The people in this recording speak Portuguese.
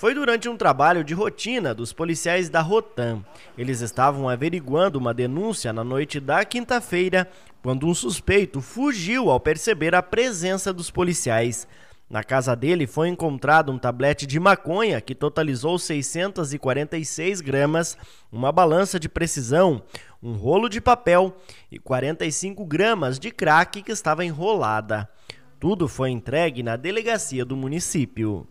Foi durante um trabalho de rotina dos policiais da Rotan. Eles estavam averiguando uma denúncia na noite da quinta-feira, quando um suspeito fugiu ao perceber a presença dos policiais. Na casa dele foi encontrado um tablete de maconha que totalizou 646 gramas, uma balança de precisão, um rolo de papel e 45 gramas de crack que estava enrolada. Tudo foi entregue na delegacia do município.